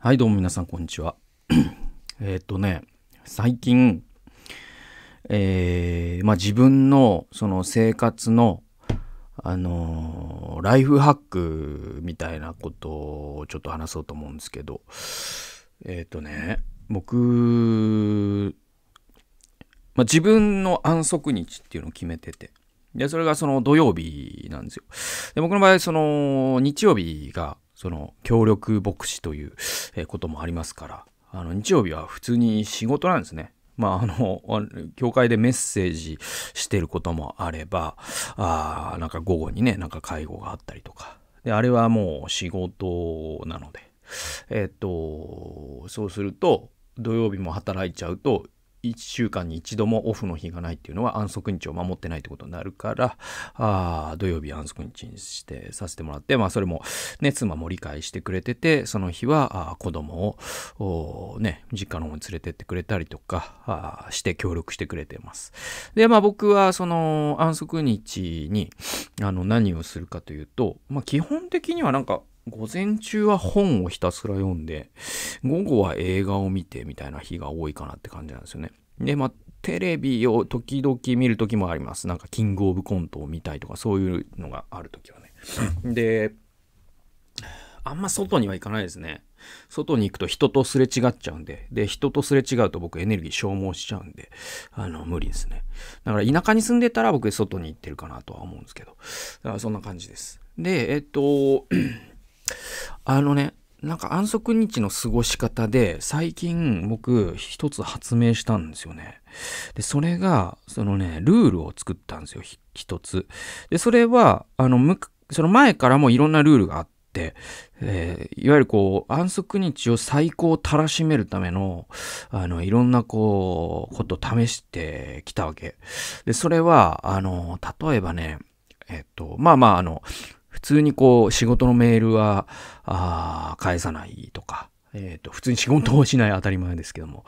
はい、どうも皆さん、こんにちは。えっとね、最近、えー、まあ、自分の、その生活の、あのー、ライフハックみたいなことをちょっと話そうと思うんですけど、えっ、ー、とね、僕、まあ、自分の安息日っていうのを決めてて、で、それがその土曜日なんですよ。で、僕の場合、その日曜日が、その協力牧師ということもありますから、あの日曜日は普通に仕事なんですね。まあ、あの、教会でメッセージしてることもあれば、あなんか午後にね、なんか介護があったりとか。で、あれはもう仕事なので。えっと、そうすると、土曜日も働いちゃうと、1週間に1度もオフの日がないっていうのは安息日を守ってないってことになるから、あ土曜日安息日にしてさせてもらって、まあそれもね、妻も理解してくれてて、その日は子供をね、実家の方に連れてってくれたりとかして協力してくれてます。で、まあ僕はその安息日にあの何をするかというと、まあ基本的にはなんか午前中は本をひたすら読んで、午後は映画を見てみたいな日が多いかなって感じなんですよね。で、まあ、テレビを時々見る時もあります。なんか、キングオブコントを見たいとか、そういうのがある時はね。で、あんま外には行かないですね。外に行くと人とすれ違っちゃうんで、で、人とすれ違うと僕エネルギー消耗しちゃうんで、あの、無理ですね。だから田舎に住んでたら僕外に行ってるかなとは思うんですけど、だからそんな感じです。で、えっと、あのね、なんか安息日の過ごし方で、最近僕一つ発明したんですよね。で、それが、そのね、ルールを作ったんですよ、一つ。で、それは、あの、むその前からもいろんなルールがあって、えー、いわゆるこう、安息日を最高たらしめるための、あの、いろんなこう、ことを試してきたわけ。で、それは、あの、例えばね、えっと、まあまあ、あの、普通にこう仕事のメールはあ返さないとか、えっ、ー、と、普通に仕事をしない当たり前ですけども、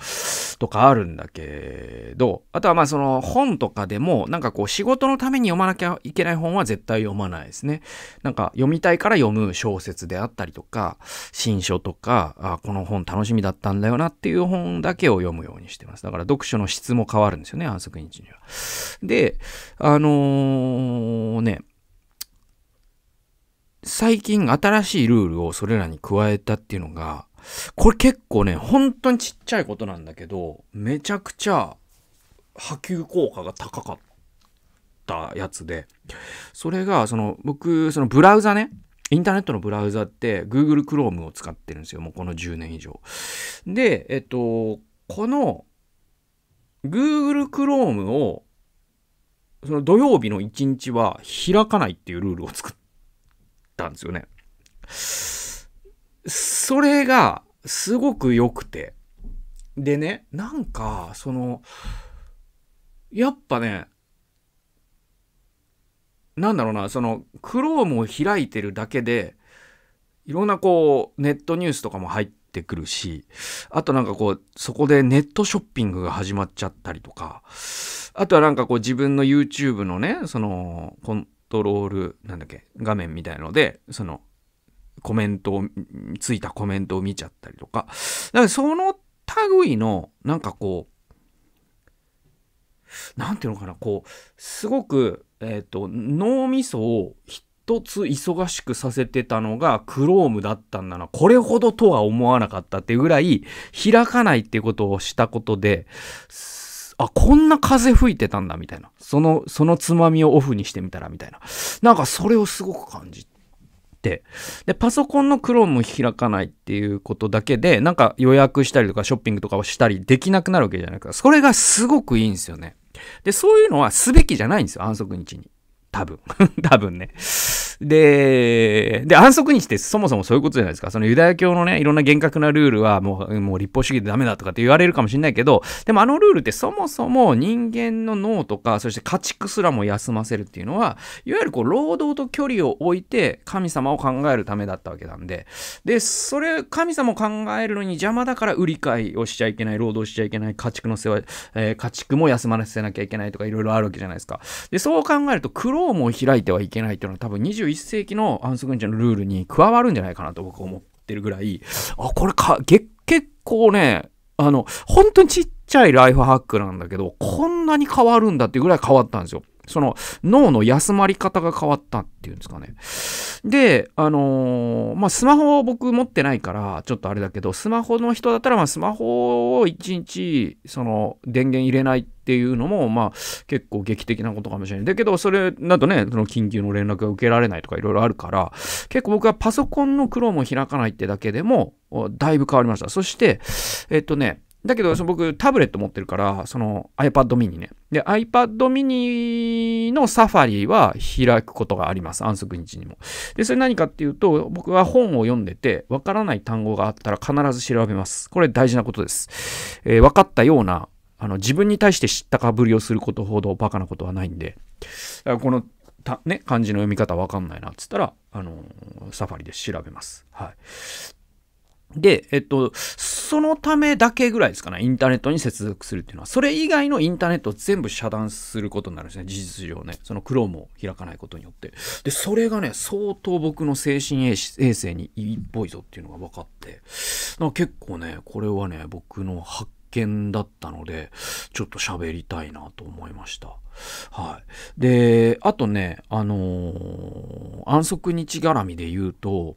とかあるんだけど、あとはまあその本とかでも、なんかこう仕事のために読まなきゃいけない本は絶対読まないですね。なんか読みたいから読む小説であったりとか、新書とか、あこの本楽しみだったんだよなっていう本だけを読むようにしてます。だから読書の質も変わるんですよね、安息日には。で、あのー、ね、最近新しいルールをそれらに加えたっていうのが、これ結構ね、本当にちっちゃいことなんだけど、めちゃくちゃ波及効果が高かったやつで、それが、その、僕、そのブラウザね、インターネットのブラウザって Google Chrome を使ってるんですよ。もうこの10年以上。で、えっと、この Google Chrome をその土曜日の1日は開かないっていうルールを作ったんですよね。それがすごく良くて。でね、なんか、その、やっぱね、なんだろうな、その、クロームを開いてるだけで、いろんなこう、ネットニュースとかも入ってくるし、あとなんかこう、そこでネットショッピングが始まっちゃったりとか、あとはなんかこう、自分の YouTube のね、その、このトロール、なんだっけ、画面みたいので、その、コメントを、ついたコメントを見ちゃったりとか。だからその類の、なんかこう、何ていうのかな、こう、すごく、えっ、ー、と、脳みそを一つ忙しくさせてたのが Chrome だったんだな。これほどとは思わなかったってぐらい開かないっていうことをしたことで、あ、こんな風吹いてたんだ、みたいな。その、そのつまみをオフにしてみたら、みたいな。なんかそれをすごく感じて。で、パソコンの Chrome を開かないっていうことだけで、なんか予約したりとかショッピングとかをしたりできなくなるわけじゃないか。それがすごくいいんですよね。で、そういうのはすべきじゃないんですよ、安息日に。多分。多分ね。で、で、安息日ってそもそもそういうことじゃないですか。そのユダヤ教のね、いろんな厳格なルールはもう、もう立法主義でダメだとかって言われるかもしれないけど、でもあのルールってそもそも人間の脳とか、そして家畜すらも休ませるっていうのは、いわゆるこう、労働と距離を置いて神様を考えるためだったわけなんで、で、それ、神様を考えるのに邪魔だから売り買いをしちゃいけない、労働しちゃいけない、家畜の世話、えー、家畜も休ませなきゃいけないとかいろいろあるわけじゃないですか。で、そう考えると、苦労も開いてはいけないっていうのは多分2 1 21世紀の安息日ンチのルールに加わるんじゃないかなと僕は思ってるぐらい、あ、これか、結構ね、あの、本当にちっちゃいライフハックなんだけど、こんなに変わるんだっていうぐらい変わったんですよ。その脳の休まり方が変わったっていうんですかね。で、あのー、まあ、スマホを僕持ってないから、ちょっとあれだけど、スマホの人だったら、ま、スマホを1日、その、電源入れないっていうのも、まあ、結構劇的なことかもしれない。だけど、それだとね、その緊急の連絡が受けられないとかいろいろあるから、結構僕はパソコンの苦労も開かないってだけでも、だいぶ変わりました。そして、えっとね、だけど、僕、タブレット持ってるから、その iPad mini ね。で、iPad mini のサファリは開くことがあります。安息日にも。で、それ何かっていうと、僕は本を読んでて、わからない単語があったら必ず調べます。これ大事なことです。えー、わかったような、あの、自分に対して知ったかぶりをすることほどバカなことはないんで、この、たね、漢字の読み方わかんないなっつったら、あのサファリで調べます。はい。で、えっと、そのためだけぐらいですかね、インターネットに接続するっていうのは、それ以外のインターネットを全部遮断することになるんですね、事実上ね。そのクロームを開かないことによって。で、それがね、相当僕の精神衛生にいいっぽいぞっていうのが分かって、か結構ね、これはね、僕の発見だったので、ちょっと喋りたいなと思いました。はい。で、あとね、あのー、安息日絡みで言うと、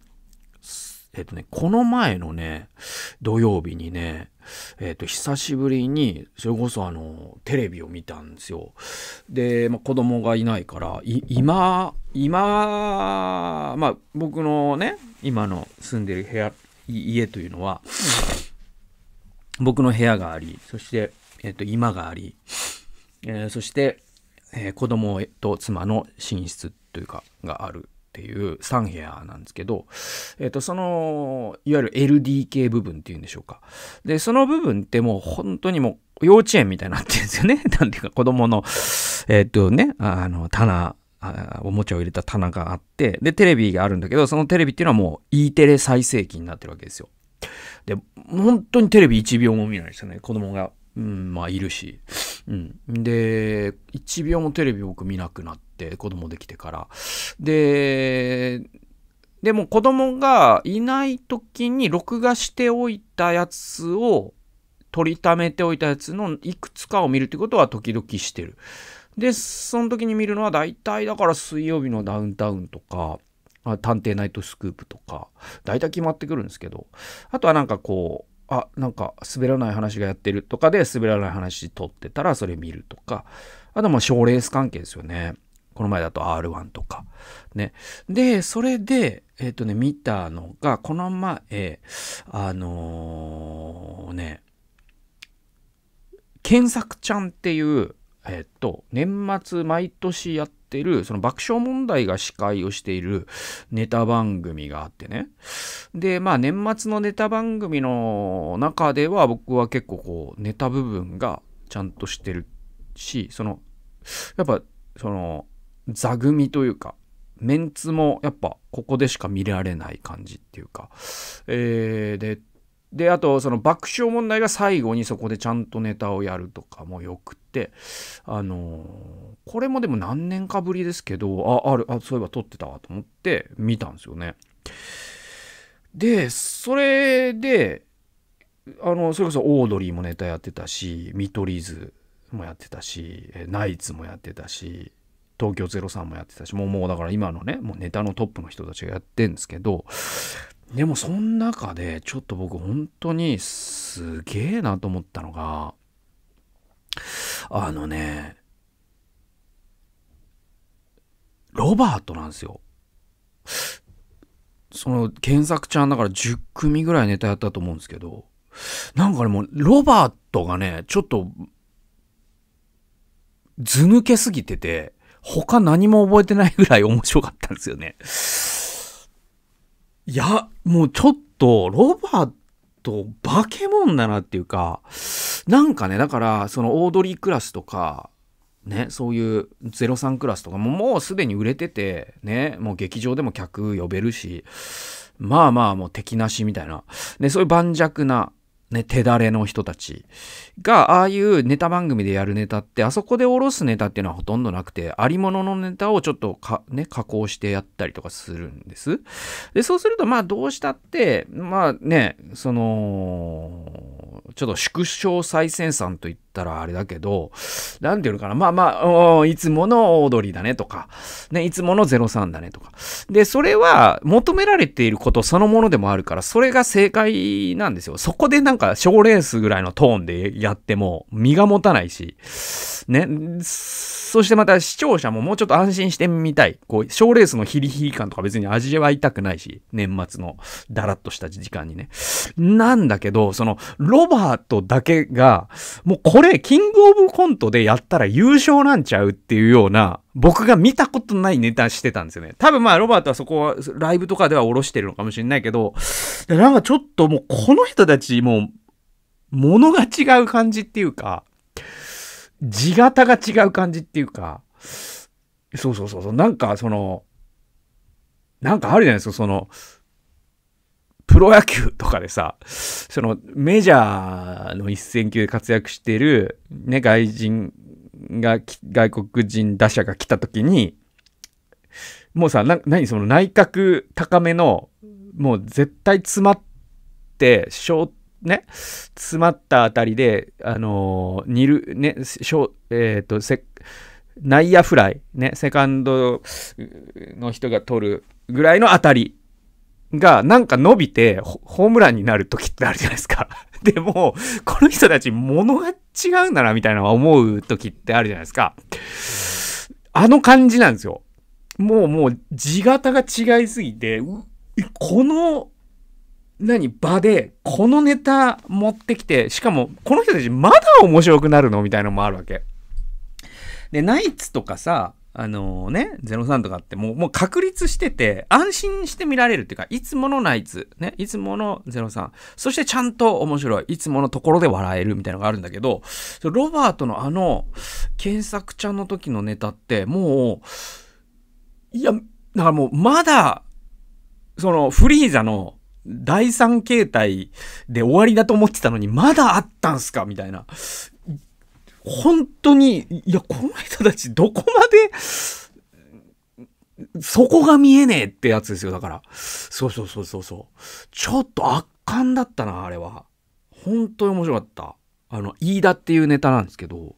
えっ、とね、この前のね、土曜日にね、えっ、と、久しぶりに、それこそあの、テレビを見たんですよ。で、まあ、子供がいないから、今、今、まあ、僕のね、今の住んでる部屋、家というのは、僕の部屋があり、そして、えっ、と、今があり、えー、そして、えー、子供と妻の寝室というか、がある。っていう3部屋なんですけど、えっ、と、その、いわゆる LDK 部分っていうんでしょうか。で、その部分ってもう本当にもう幼稚園みたいになってるんですよね。なんていうか子供の、えっ、とね、あの、棚、おもちゃを入れた棚があって、で、テレビがあるんだけど、そのテレビっていうのはもう E テレ最盛期になってるわけですよ。で、本当にテレビ1秒も見ないですよね。子供が、うん、まあいるし。うん。で、1秒もテレビ僕見なくなって、て、子供できてから。で、でも子供がいない時に録画しておいたやつを取りためておいたやつのいくつかを見るってことは時々してる。で、その時に見るのは大体だから水曜日のダウンタウンとか、探偵ナイトスクープとか、大体決まってくるんですけど、あとはなんかこう、あ、なんか滑らない話がやってるとかで滑らない話撮ってたらそれ見るとか、あとはまあ賞レース関係ですよね。この前だと R1 とか。ね。で、それで、えっ、ー、とね、見たのが、この前、あのー、ね、検索ちゃんっていう、えっ、ー、と、年末毎年やってる、その爆笑問題が司会をしているネタ番組があってね。で、まあ年末のネタ番組の中では僕は結構こう、ネタ部分がちゃんとしてるし、その、やっぱ、その、座組というかメンツもやっぱここでしか見られない感じっていうか、えー、でであとその爆笑問題が最後にそこでちゃんとネタをやるとかもよくてあのー、これもでも何年かぶりですけどああるあそういえば撮ってたわと思って見たんですよね。でそれであのそれこそオードリーもネタやってたし見取り図もやってたしナイツもやってたし東京03もやってたし、もうもうだから今のね、もうネタのトップの人たちがやってんですけど、でもその中でちょっと僕本当にすげえなと思ったのが、あのね、ロバートなんですよ。その検索ちゃんだから10組ぐらいネタやったと思うんですけど、なんかね、もうロバートがね、ちょっと、図抜けすぎてて、他何も覚えてないぐらい面白かったんですよね。いや、もうちょっと、ロバート、化け物だなっていうか、なんかね、だから、そのオードリークラスとか、ね、そういう03クラスとかももうすでに売れてて、ね、もう劇場でも客呼べるし、まあまあもう敵なしみたいな。で、そういう盤石なね、手だれの人たちが、ああいうネタ番組でやるネタって、あそこでおろすネタっていうのはほとんどなくて、ありもののネタをちょっとか、ね、加工してやったりとかするんです。で、そうすると、まあ、どうしたって、まあね、その、ちょっと縮小最先端といっったらあれだけど、なんていうのかな、まあまあ、いつものオードリーだねとか、ね、いつもの03だねとか。で、それは求められていることそのものでもあるから、それが正解なんですよ。そこでなんか賞レースぐらいのトーンでやっても身が持たないし、ね、そしてまた視聴者ももうちょっと安心してみたい。こう、賞レースのヒリヒリ感とか別に味わいたくないし、年末のだらっとした時間にね。なんだけど、その、ロバートだけが、もうこれ、キングオブコントでやったら優勝なんちゃうっていうような、僕が見たことないネタしてたんですよね。多分まあ、ロバートはそこは、ライブとかではおろしてるのかもしれないけど、なんかちょっともう、この人たち、もう、物が違う感じっていうか、地型が違う感じっていうか、そうそうそうそう、なんかその、なんかあるじゃないですか、その、プロ野球とかでさ、そのメジャーの一戦級で活躍してる、ね、外人が、外国人打者が来た時に、もうさ、な、何その内角高めの、もう絶対詰まって、ショーね、詰まったあたりで、あのー、にる、ね、えっ、ー、と、せ、内野フライ、ね、セカンドの人が取るぐらいのあたりがなんか伸びてホームランになる時ってあるじゃないですか。でも、この人たち物が違うんだなみたいなのは思う時ってあるじゃないですか。あの感じなんですよ。もうもう字型が違いすぎて、この、何、場で、このネタ持ってきて、しかも、この人たちまだ面白くなるのみたいなのもあるわけ。で、ナイツとかさ、あのね、03とかってもう、もう確立してて、安心して見られるっていうか、いつものナイツ、ね、いつもの03、そしてちゃんと面白い、いつものところで笑えるみたいなのがあるんだけど、ロバートのあの、検索ちゃんの時のネタって、もう、いや、だからもう、まだ、その、フリーザの、第3形態で終わりだと思ってたのに、まだあったんすかみたいな。本当に、いや、この人たちどこまで、そこが見えねえってやつですよ、だから。そうそうそうそうちょっと圧巻だったな、あれは。本当に面白かった。あの、飯田っていうネタなんですけど、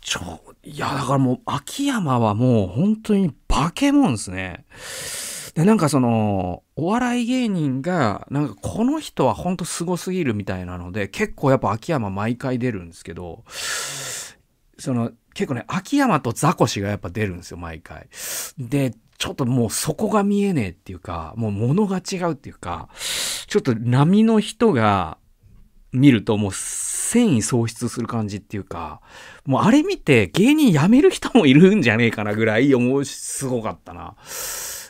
ちょ、いや、だからもう、秋山はもう本当に化け物ですね。で、なんかその、お笑い芸人が、なんかこの人はほんとすごすぎるみたいなので、結構やっぱ秋山毎回出るんですけど、その、結構ね、秋山とザコシがやっぱ出るんですよ、毎回。で、ちょっともうそこが見えねえっていうか、もう物が違うっていうか、ちょっと波の人が、見るともう繊維喪失する感じっていうか、もうあれ見て芸人辞める人もいるんじゃねえかなぐらい思うすごかったな。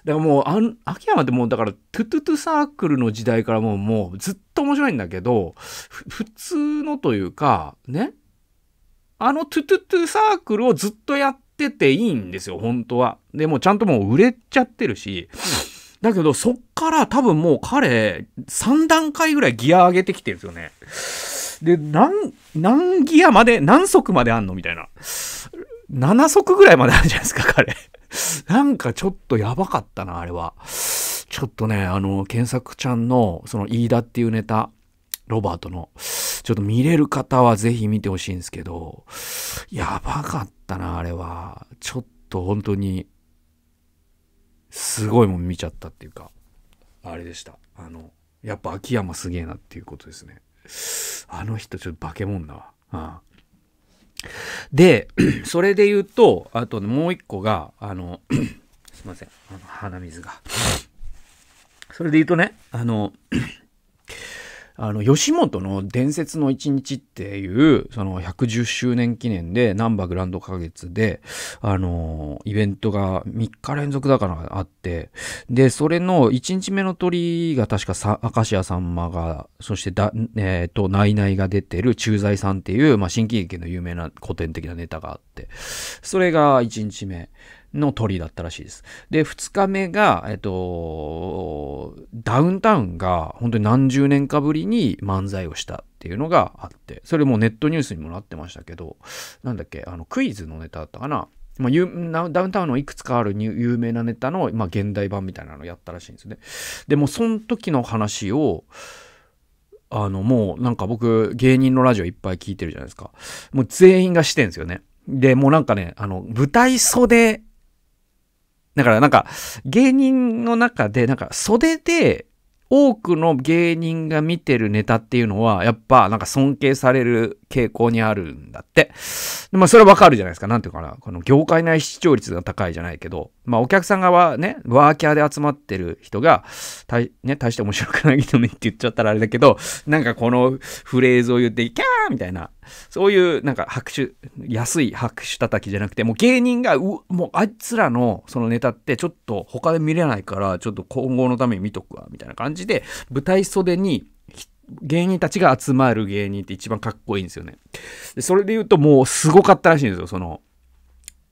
だからもう、あん、秋山ってもうだから、トゥトゥトゥサークルの時代からもう、もうずっと面白いんだけど、普通のというか、ね。あのトゥトゥトゥサークルをずっとやってていいんですよ、本当は。でもちゃんともう売れちゃってるし、だけど、そっから多分もう彼、3段階ぐらいギア上げてきてるんですよね。で、何、何ギアまで、何足まであんのみたいな。7足ぐらいまであるじゃないですか、彼。なんかちょっとやばかったな、あれは。ちょっとね、あの、検索ちゃんの、その、飯田っていうネタ、ロバートの、ちょっと見れる方はぜひ見てほしいんですけど、やばかったな、あれは。ちょっと本当に、すごいもん見ちゃったっていうか、あれでした。あの、やっぱ秋山すげえなっていうことですね。あの人ちょっと化け物だわ。ああで、それで言うと、あともう一個が、あの、すいません、あの鼻水が。それで言うとね、あの、あの、吉本の伝説の一日っていう、その110周年記念で、ナンバーグランド花月で、あの、イベントが3日連続だからあって、で、それの1日目の鳥が確かさ、カシアさんまが、そしてだ、えっ、ー、と、ナイナイが出てる駐在さんっていう、まあ、新喜劇の有名な古典的なネタがあって、それが1日目。の鳥だったらしいです。で、二日目が、えっと、ダウンタウンが本当に何十年かぶりに漫才をしたっていうのがあって、それもネットニュースにもなってましたけど、なんだっけ、あの、クイズのネタだったかな。まあ、ダウンタウンのいくつかある有名なネタの、まあ、現代版みたいなのをやったらしいんですね。でも、その時の話を、あの、もうなんか僕、芸人のラジオいっぱい聞いてるじゃないですか。もう全員がしてんですよね。で、もうなんかね、あの、舞台袖だからなんか芸人の中でなんか袖で多くの芸人が見てるネタっていうのはやっぱなんか尊敬される傾向にあるんだって。まあそれはわかるじゃないですか。なんていうかな。この業界内視聴率が高いじゃないけど、まあお客さん側ね、ワーキャーで集まってる人が、ね、大して面白くないけどねって言っちゃったらあれだけど、なんかこのフレーズを言って、キャーみたいなそういうなんか拍手、安い拍手叩きじゃなくて、もう芸人が、う、もうあいつらのそのネタってちょっと他で見れないから、ちょっと今後のために見とくわ、みたいな感じで、舞台袖に芸人たちが集まる芸人って一番かっこいいんですよね。でそれで言うともうすごかったらしいんですよ、その、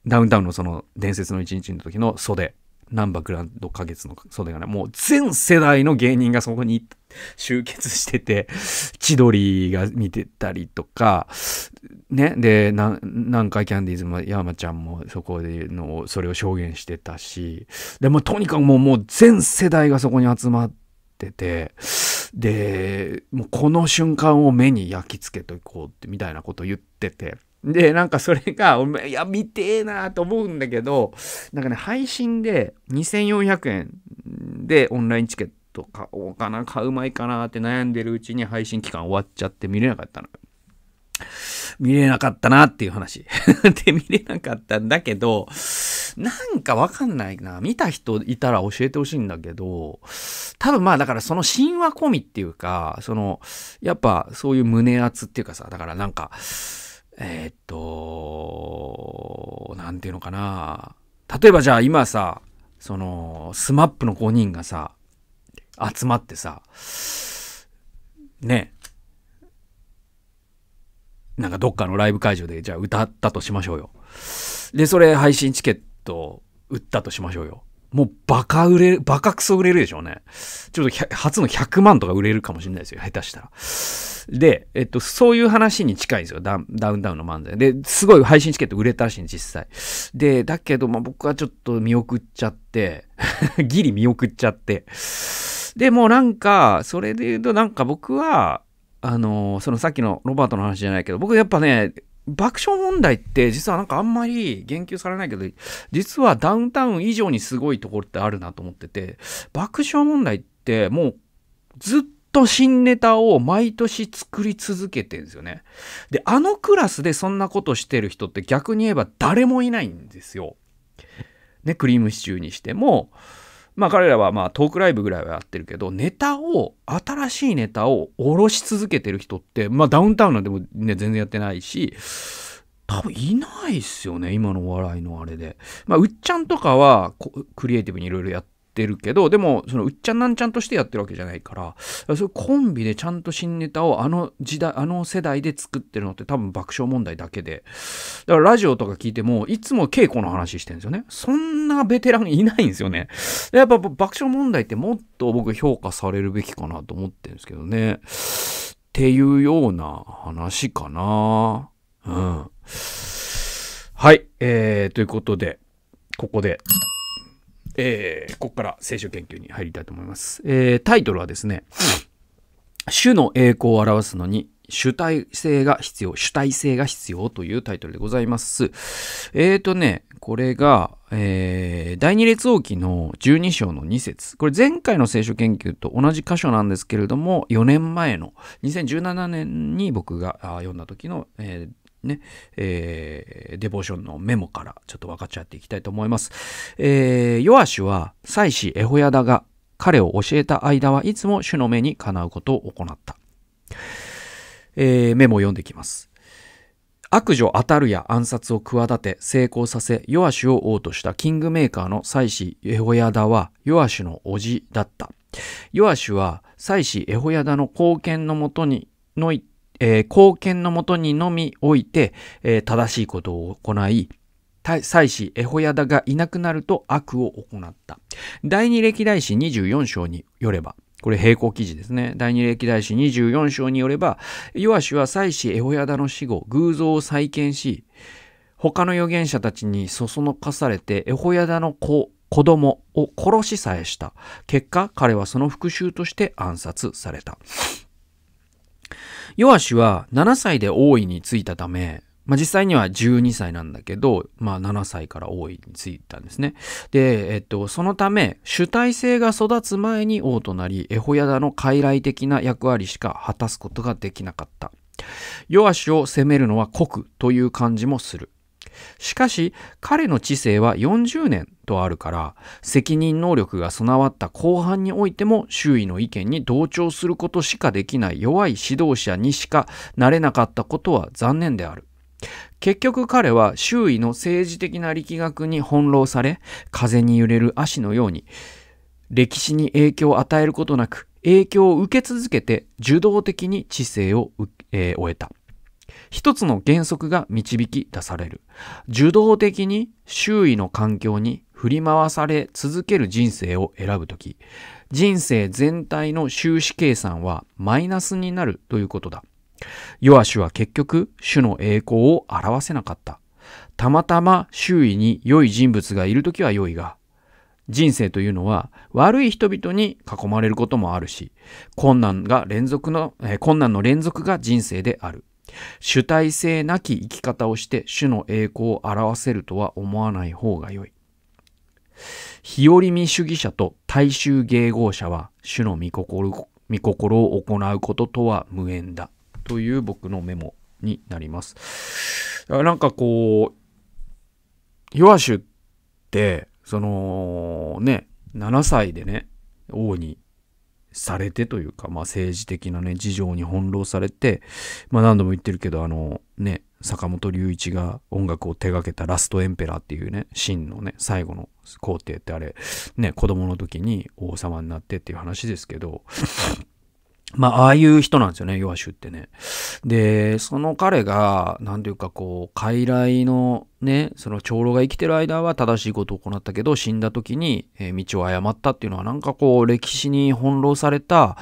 ダウンタウンのその伝説の一日の時の袖。バーグランド花月のだよね、もう全世代の芸人がそこに集結してて、千鳥が見てたりとか、ね、で、南海キャンディーズも山ちゃんもそこでの、それを証言してたし、でもとにかくもう、もう全世代がそこに集まってて、で、もうこの瞬間を目に焼き付けていこうってみたいなことを言ってて、で、なんかそれが、俺、いや、見てえなと思うんだけど、なんかね、配信で2400円でオンラインチケット買おうかな、買うまいかなって悩んでるうちに配信期間終わっちゃって見れなかったの見れなかったなっていう話。で、見れなかったんだけど、なんかわかんないな。見た人いたら教えてほしいんだけど、多分まあだからその神話込みっていうか、その、やっぱそういう胸圧っていうかさ、だからなんか、えー、っと、なんていうのかな。例えばじゃあ今さ、その、スマップの5人がさ、集まってさ、ね、なんかどっかのライブ会場でじゃあ歌ったとしましょうよ。で、それ配信チケット売ったとしましょうよ。もうバカ売れる、バカクソ売れるでしょうね。ちょっと初の100万とか売れるかもしれないですよ。下手したら。で、えっと、そういう話に近いんですよ。ダウンダウンの漫才。で、すごい配信チケット売れたらしいん実際。で、だけど、まあ、僕はちょっと見送っちゃって、ギリ見送っちゃって。で、もうなんか、それで言うとなんか僕は、あのそのさっきのロバートの話じゃないけど、僕やっぱね、爆笑問題って実はなんかあんまり言及されないけど、実はダウンタウン以上にすごいところってあるなと思ってて、爆笑問題ってもうずっと新ネタを毎年作り続けてるんですよね。で、あのクラスでそんなことしてる人って逆に言えば誰もいないんですよ。ね、クリームシチューにしても、まあ彼らはまあトークライブぐらいはやってるけど、ネタを、新しいネタを下ろし続けてる人って、まあダウンタウンなんてもね、全然やってないし、多分いないっすよね、今のお笑いのあれで。まあ、うっちゃんとかは、クリエイティブにいろいろやっってるけどでもそのうっちゃなんちゃんとしてやってるわけじゃないからそうコンビでちゃんと新ネタをあの時代あの世代で作ってるのって多分爆笑問題だけでだからラジオとか聞いてもいつも稽古の話してるんですよねそんなベテランいないんですよねやっぱ爆笑問題ってもっと僕評価されるべきかなと思ってるんですけどねっていうような話かなうんはいえー、ということでここでえー、ここから聖書研究に入りたいと思います。えー、タイトルはですね、主の栄光を表すのに主体性が必要、主体性が必要というタイトルでございます。えっ、ー、とね、これが、えー、第二列王記の12章の2節これ前回の聖書研究と同じ箇所なんですけれども、4年前の2017年に僕が読んだ時の、えー、ね、えー、デボーションのメモからちょっと分かち合っていきたいと思います。えー、ヨアシュは妻子エホヤダが彼を教えた間はいつも主の目にかなうことを行った。えー、メモを読んでいきます。悪女アタルや暗殺を企て成功させヨアシュを王としたキングメーカーの妻子エホヤダはヨアシュの叔父だった。ヨアシュは妻子エホヤダの貢献のもとにのいえー、貢献のもとにのみおいて、えー、正しいことを行い、祭司エホヤダがいなくなると悪を行った。第二歴代史24章によれば、これ平行記事ですね。第二歴代史24章によれば、ヨアシは祭司エホヤダの死後、偶像を再建し、他の預言者たちにそそのかされて、エホヤダの子、子供を殺しさえした。結果、彼はその復讐として暗殺された。ヨアシは7歳で王位に就いたため、まあ、実際には12歳なんだけど、まあ、7歳から王位に就いたんですね。で、えっと、そのため、主体性が育つ前に王となり、エホヤダの傀儡的な役割しか果たすことができなかった。ヨアシを責めるのは国という感じもする。しかし彼の知性は40年とあるから責任能力が備わった後半においても周囲の意見に同調することしかできない弱い指導者にしかなれなかったことは残念である。結局彼は周囲の政治的な力学に翻弄され風に揺れる足のように歴史に影響を与えることなく影響を受け続けて受動的に知性を、えー、終えた。一つの原則が導き出される。受動的に周囲の環境に振り回され続ける人生を選ぶとき、人生全体の収支計算はマイナスになるということだ。弱種は結局、種の栄光を表せなかった。たまたま周囲に良い人物がいるときは良いが、人生というのは悪い人々に囲まれることもあるし、困難が連続の、え困難の連続が人生である。主体性なき生き方をして主の栄光を表せるとは思わない方が良い。日和見主義者と大衆迎合者は主の御心御心を行うこととは無縁だ。という僕のメモになります。なんかこう、ヨアシュって、そのね、7歳でね、王にされてというか、まあ、政治的なね事情に翻弄されて、まあ、何度も言ってるけどあのね坂本龍一が音楽を手掛けた「ラストエンペラー」っていうね真のね最後の皇帝ってあれね子供の時に王様になってっていう話ですけどまあ、ああいう人なんですよね、ヨアシュってね。で、その彼が、なんていうかこう、傀儡のね、その長老が生きてる間は正しいことを行ったけど、死んだ時に、え道を誤ったっていうのは、なんかこう、歴史に翻弄された、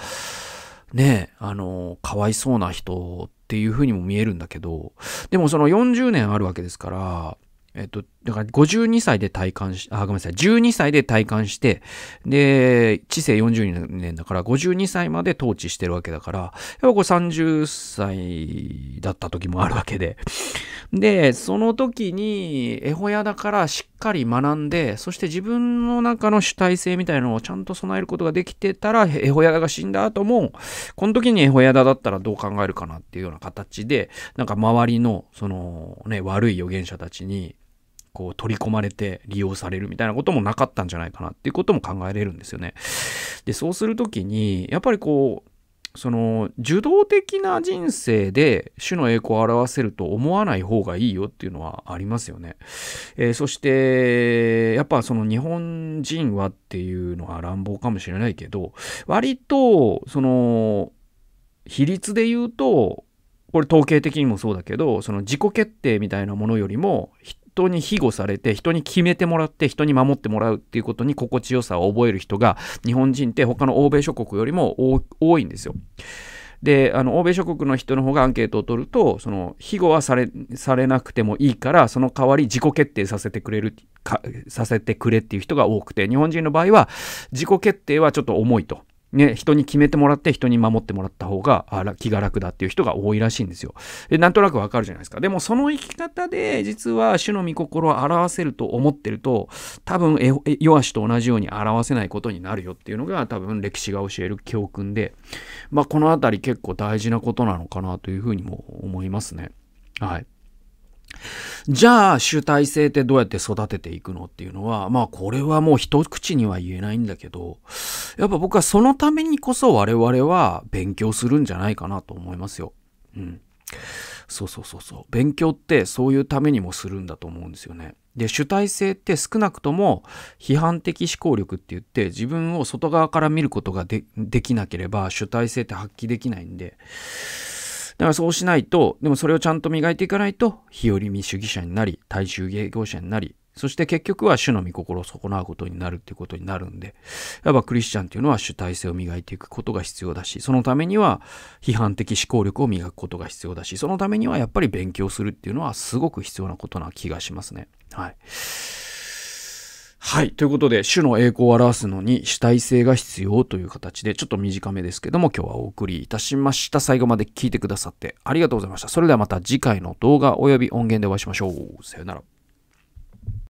ね、あの、かわいそうな人っていうふうにも見えるんだけど、でもその40年あるわけですから、えっと、だから52歳で体感し、あ、ごめんなさい、12歳で体感して、で、知性40年だから52歳まで統治してるわけだから、やっぱこれ30歳だった時もあるわけで。で、その時に、エホヤだからしっかり学んで、そして自分の中の主体性みたいのをちゃんと備えることができてたら、エホヤダが死んだ後も、この時にエホヤダだったらどう考えるかなっていうような形で、なんか周りの、そのね、悪い預言者たちに、こう取り込まれて利用されるみたいなこともなかったんじゃないかなっていうことも考えれるんですよね。で、そうするときに、やっぱりこう、その受動的な人生で主の栄光を表せると思わない方がいいよっていうのはありますよね。えー、そしてやっぱその日本人はっていうのは乱暴かもしれないけど割とその比率で言うとこれ統計的にもそうだけどその自己決定みたいなものよりも人に庇護されて人に決めてもらって人に守ってもらうっていうことに心地よさを覚える人が日本人って他の欧米諸国よりも多いんですよ。であの欧米諸国の人の方がアンケートを取るとその庇護はされされなくてもいいからその代わり自己決定させてくれるかさせてくれっていう人が多くて日本人の場合は自己決定はちょっと重いと。ね、人に決めてもらって人に守ってもらった方が気が楽だっていう人が多いらしいんですよ。でなんとなくわかるじゃないですか。でもその生き方で実は主の御心を表せると思ってると多分弱しと同じように表せないことになるよっていうのが多分歴史が教える教訓で、まあ、この辺り結構大事なことなのかなというふうにも思いますね。はい。じゃあ主体性ってどうやって育てていくのっていうのは、まあこれはもう一口には言えないんだけど、やっぱ僕はそのためにこそ我々は勉強するんじゃないかなと思いますよ。うん。そうそうそうそう。勉強ってそういうためにもするんだと思うんですよね。で、主体性って少なくとも批判的思考力って言って自分を外側から見ることができなければ主体性って発揮できないんで、だからそうしないと、でもそれをちゃんと磨いていかないと、日和見主義者になり、大衆芸業者になり、そして結局は主の御心を損なうことになるっていうことになるんで、やっぱクリスチャンっていうのは主体性を磨いていくことが必要だし、そのためには批判的思考力を磨くことが必要だし、そのためにはやっぱり勉強するっていうのはすごく必要なことな気がしますね。はい。はい。ということで、主の栄光を表すのに主体性が必要という形で、ちょっと短めですけども、今日はお送りいたしました。最後まで聞いてくださってありがとうございました。それではまた次回の動画及び音源でお会いしましょう。さよなら。